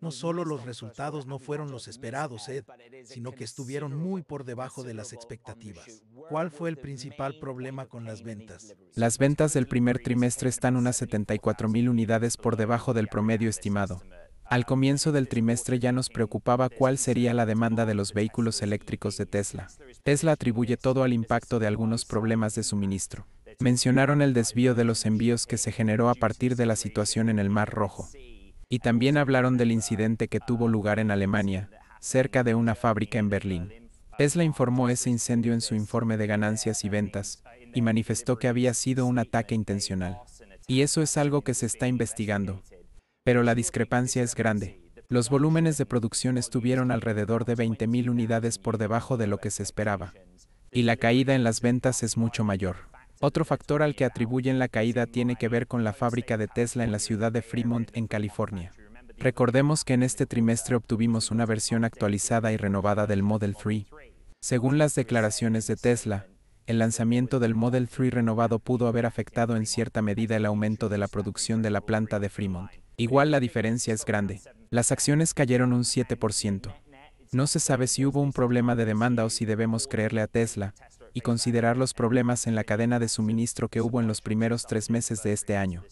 No solo los resultados no fueron los esperados, Ed, sino que estuvieron muy por debajo de las expectativas. ¿Cuál fue el principal problema con las ventas? Las ventas del primer trimestre están unas 74.000 unidades por debajo del promedio estimado. Al comienzo del trimestre ya nos preocupaba cuál sería la demanda de los vehículos eléctricos de Tesla. Tesla atribuye todo al impacto de algunos problemas de suministro. Mencionaron el desvío de los envíos que se generó a partir de la situación en el Mar Rojo. Y también hablaron del incidente que tuvo lugar en Alemania, cerca de una fábrica en Berlín. Tesla informó ese incendio en su informe de ganancias y ventas, y manifestó que había sido un ataque intencional. Y eso es algo que se está investigando. Pero la discrepancia es grande. Los volúmenes de producción estuvieron alrededor de 20.000 unidades por debajo de lo que se esperaba. Y la caída en las ventas es mucho mayor. Otro factor al que atribuyen la caída tiene que ver con la fábrica de Tesla en la ciudad de Fremont, en California. Recordemos que en este trimestre obtuvimos una versión actualizada y renovada del Model 3. Según las declaraciones de Tesla, el lanzamiento del Model 3 renovado pudo haber afectado en cierta medida el aumento de la producción de la planta de Fremont. Igual la diferencia es grande. Las acciones cayeron un 7%. No se sabe si hubo un problema de demanda o si debemos creerle a Tesla, y considerar los problemas en la cadena de suministro que hubo en los primeros tres meses de este año.